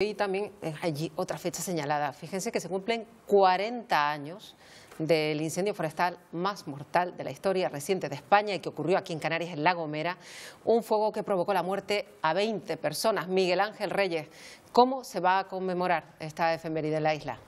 Y también eh, allí otra fecha señalada. Fíjense que se cumplen 40 años del incendio forestal más mortal de la historia reciente de España y que ocurrió aquí en Canarias, en La Gomera, un fuego que provocó la muerte a 20 personas. Miguel Ángel Reyes, ¿cómo se va a conmemorar esta efeméride en la isla?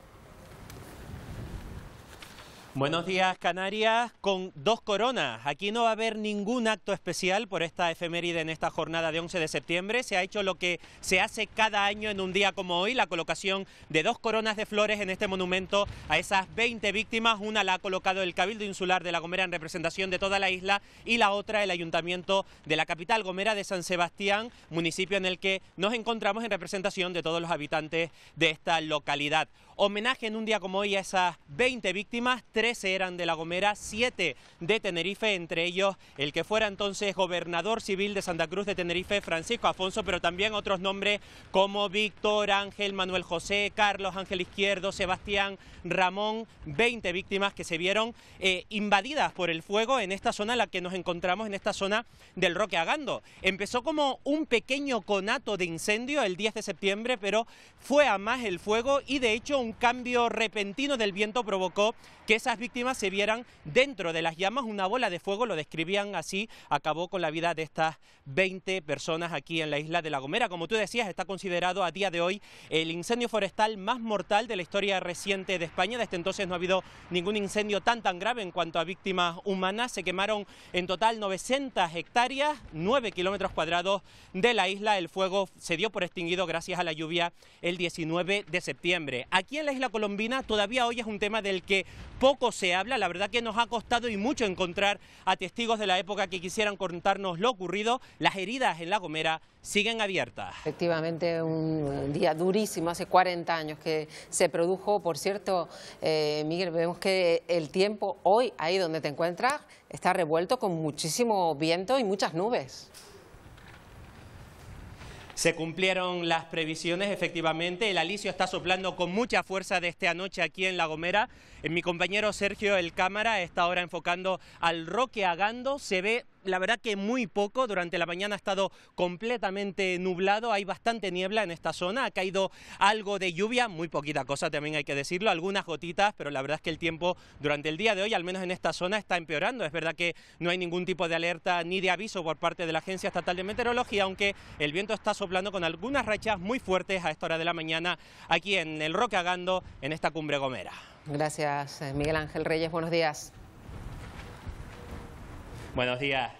Buenos días Canarias, con dos coronas. Aquí no va a haber ningún acto especial por esta efeméride en esta jornada de 11 de septiembre. Se ha hecho lo que se hace cada año en un día como hoy, la colocación de dos coronas de flores en este monumento a esas 20 víctimas. Una la ha colocado el Cabildo Insular de La Gomera en representación de toda la isla y la otra el Ayuntamiento de la capital Gomera de San Sebastián, municipio en el que nos encontramos en representación de todos los habitantes de esta localidad. Homenaje en un día como hoy a esas 20 víctimas. 13 eran de La Gomera, 7 de Tenerife, entre ellos el que fuera entonces gobernador civil de Santa Cruz de Tenerife, Francisco Afonso, pero también otros nombres como Víctor, Ángel, Manuel José, Carlos, Ángel Izquierdo, Sebastián, Ramón, 20 víctimas que se vieron eh, invadidas por el fuego en esta zona la que nos encontramos, en esta zona del Roque Agando. Empezó como un pequeño conato de incendio el 10 de septiembre, pero fue a más el fuego y de hecho un cambio repentino del viento provocó que esa víctimas se vieran dentro de las llamas, una bola de fuego, lo describían así, acabó con la vida de estas 20 personas aquí en la isla de La Gomera. Como tú decías, está considerado a día de hoy el incendio forestal más mortal de la historia reciente de España. Desde entonces no ha habido ningún incendio tan tan grave en cuanto a víctimas humanas. Se quemaron en total 900 hectáreas, 9 kilómetros cuadrados de la isla. El fuego se dio por extinguido gracias a la lluvia el 19 de septiembre. Aquí en la isla colombina todavía hoy es un tema del que poco se habla, la verdad que nos ha costado y mucho encontrar a testigos de la época que quisieran contarnos lo ocurrido, las heridas en La Gomera siguen abiertas. Efectivamente, un día durísimo, hace 40 años que se produjo, por cierto, eh, Miguel, vemos que el tiempo hoy, ahí donde te encuentras, está revuelto con muchísimo viento y muchas nubes. Se cumplieron las previsiones, efectivamente. El alicio está soplando con mucha fuerza desde anoche aquí en La Gomera. Eh, mi compañero Sergio El Cámara está ahora enfocando al Roque Agando. Se ve la verdad que muy poco, durante la mañana ha estado completamente nublado, hay bastante niebla en esta zona, ha caído algo de lluvia, muy poquita cosa también hay que decirlo, algunas gotitas, pero la verdad es que el tiempo durante el día de hoy, al menos en esta zona, está empeorando. Es verdad que no hay ningún tipo de alerta ni de aviso por parte de la Agencia Estatal de Meteorología, aunque el viento está soplando con algunas rachas muy fuertes a esta hora de la mañana aquí en el Roque Agando, en esta cumbre gomera. Gracias, eh, Miguel Ángel Reyes. Buenos días. Buenos días.